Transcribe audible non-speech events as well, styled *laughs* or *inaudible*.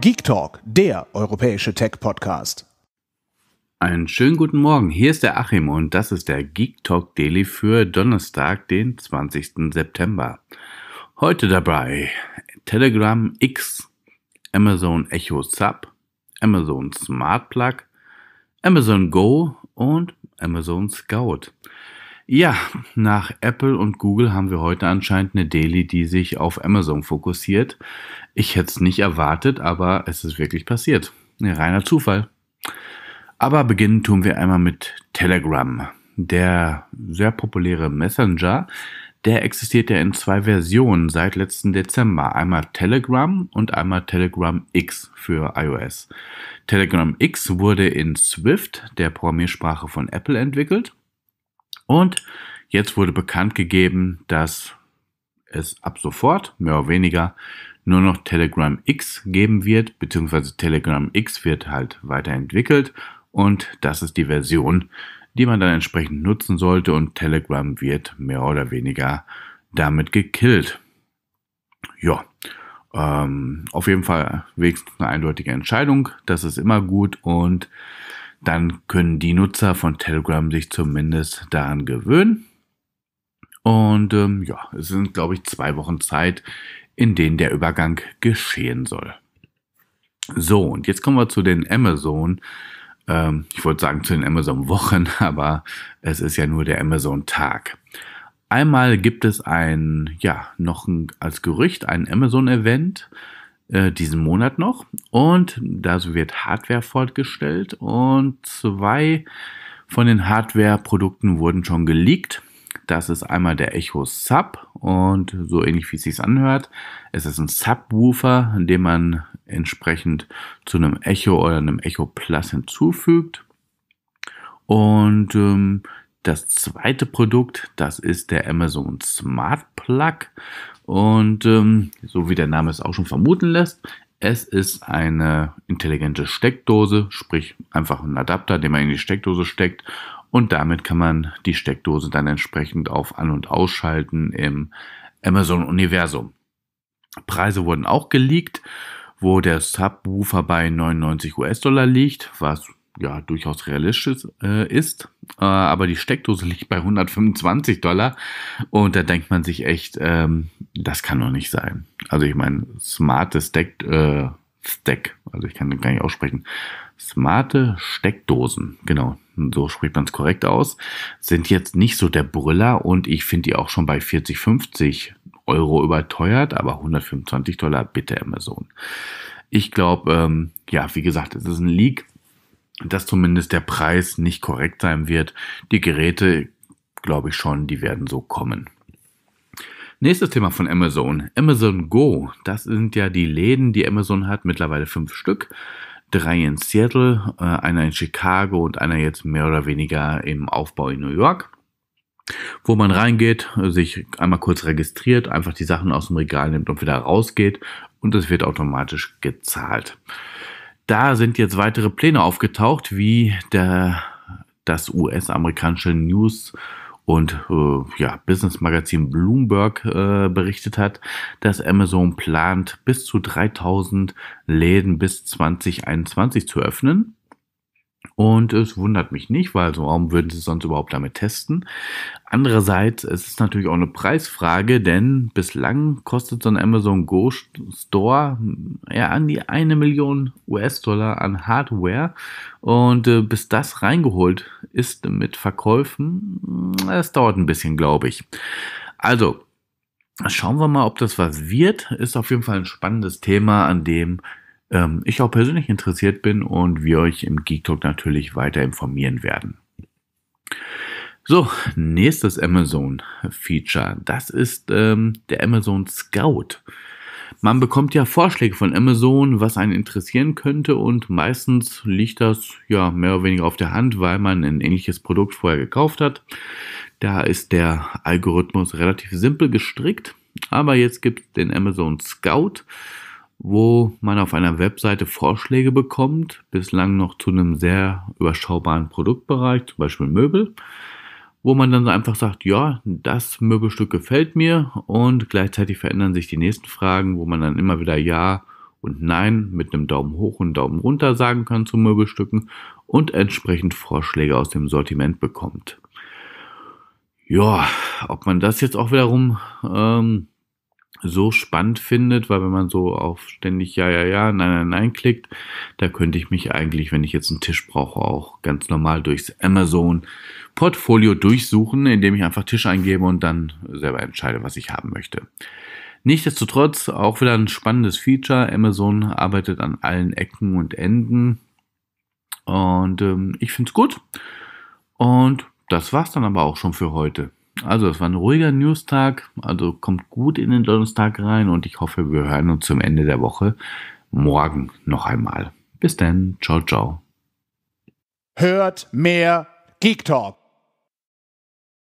Geek Talk, der europäische Tech-Podcast. Einen schönen guten Morgen, hier ist der Achim und das ist der Geek Talk Daily für Donnerstag, den 20. September. Heute dabei Telegram X, Amazon Echo Sub, Amazon Smart Plug, Amazon Go und Amazon Scout. Ja, nach Apple und Google haben wir heute anscheinend eine Daily, die sich auf Amazon fokussiert. Ich hätte es nicht erwartet, aber es ist wirklich passiert. Ein reiner Zufall. Aber beginnen tun wir einmal mit Telegram. Der sehr populäre Messenger, der existiert ja in zwei Versionen seit letzten Dezember. Einmal Telegram und einmal Telegram X für iOS. Telegram X wurde in Swift, der Programmiersprache von Apple, entwickelt und jetzt wurde bekannt gegeben, dass es ab sofort mehr oder weniger nur noch Telegram X geben wird, beziehungsweise Telegram X wird halt weiterentwickelt und das ist die Version, die man dann entsprechend nutzen sollte und Telegram wird mehr oder weniger damit gekillt. Ja, ähm, auf jeden Fall wenigstens eine eindeutige Entscheidung, das ist immer gut und dann können die Nutzer von Telegram sich zumindest daran gewöhnen. Und ähm, ja, es sind, glaube ich, zwei Wochen Zeit, in denen der Übergang geschehen soll. So, und jetzt kommen wir zu den Amazon. Ähm, ich wollte sagen zu den Amazon-Wochen, *laughs* aber es ist ja nur der Amazon-Tag. Einmal gibt es ein, ja, noch ein, als Gerücht ein Amazon-Event. Äh, diesen Monat noch. Und da wird Hardware fortgestellt und zwei von den Hardware-Produkten wurden schon geleakt. Das ist einmal der Echo Sub und so ähnlich wie es sich anhört. Es ist ein Subwoofer, den man entsprechend zu einem Echo oder einem Echo Plus hinzufügt. Und ähm, das zweite Produkt, das ist der Amazon Smart Plug. Und ähm, so wie der Name es auch schon vermuten lässt, es ist eine intelligente Steckdose, sprich einfach ein Adapter, den man in die Steckdose steckt. Und damit kann man die Steckdose dann entsprechend auf An- und Ausschalten im Amazon-Universum. Preise wurden auch geleakt, wo der Subwoofer bei 99 US-Dollar liegt, was ja durchaus realistisch äh, ist. Äh, aber die Steckdose liegt bei 125 Dollar und da denkt man sich echt, ähm, das kann doch nicht sein. Also ich meine, smarte Stack, äh, Stack, also ich kann den gar nicht aussprechen. Smarte Steckdosen, genau, so spricht man es korrekt aus, sind jetzt nicht so der Brüller und ich finde die auch schon bei 40, 50 Euro überteuert, aber 125 Dollar bitte Amazon. Ich glaube, ähm, ja, wie gesagt, es ist ein Leak dass zumindest der Preis nicht korrekt sein wird. Die Geräte, glaube ich schon, die werden so kommen. Nächstes Thema von Amazon. Amazon Go. Das sind ja die Läden, die Amazon hat, mittlerweile fünf Stück. Drei in Seattle, äh, einer in Chicago und einer jetzt mehr oder weniger im Aufbau in New York. Wo man reingeht, sich einmal kurz registriert, einfach die Sachen aus dem Regal nimmt und wieder rausgeht und es wird automatisch gezahlt. Da sind jetzt weitere Pläne aufgetaucht, wie der, das US-amerikanische News und äh, ja, Business-Magazin Bloomberg äh, berichtet hat, dass Amazon plant, bis zu 3000 Läden bis 2021 zu öffnen. Und es wundert mich nicht, weil so, warum würden sie es sonst überhaupt damit testen? Andererseits, es ist natürlich auch eine Preisfrage, denn bislang kostet so ein Amazon Go Store ja an die eine Million US-Dollar an Hardware. Und äh, bis das reingeholt ist mit Verkäufen, äh, es dauert ein bisschen, glaube ich. Also, schauen wir mal, ob das was wird. Ist auf jeden Fall ein spannendes Thema, an dem ähm, ich auch persönlich interessiert bin und wir euch im Geek Talk natürlich weiter informieren werden. So, nächstes Amazon-Feature. Das ist ähm, der Amazon Scout. Man bekommt ja Vorschläge von Amazon, was einen interessieren könnte und meistens liegt das ja mehr oder weniger auf der Hand, weil man ein ähnliches Produkt vorher gekauft hat. Da ist der Algorithmus relativ simpel gestrickt, aber jetzt gibt es den Amazon Scout wo man auf einer Webseite Vorschläge bekommt, bislang noch zu einem sehr überschaubaren Produktbereich, zum Beispiel Möbel, wo man dann einfach sagt, ja, das Möbelstück gefällt mir und gleichzeitig verändern sich die nächsten Fragen, wo man dann immer wieder Ja und Nein mit einem Daumen hoch und Daumen runter sagen kann zu Möbelstücken und entsprechend Vorschläge aus dem Sortiment bekommt. Ja, ob man das jetzt auch wiederum ähm, so spannend findet, weil wenn man so auf ständig ja, ja, ja, nein, nein, nein klickt, da könnte ich mich eigentlich, wenn ich jetzt einen Tisch brauche, auch ganz normal durchs Amazon Portfolio durchsuchen, indem ich einfach Tisch eingebe und dann selber entscheide, was ich haben möchte. Nichtsdestotrotz auch wieder ein spannendes Feature. Amazon arbeitet an allen Ecken und Enden. Und ähm, ich finde es gut. Und das war's dann aber auch schon für heute. Also, es war ein ruhiger Newstag. also kommt gut in den Donnerstag rein und ich hoffe, wir hören uns zum Ende der Woche morgen noch einmal. Bis dann, ciao, ciao. Hört mehr Geek Talk.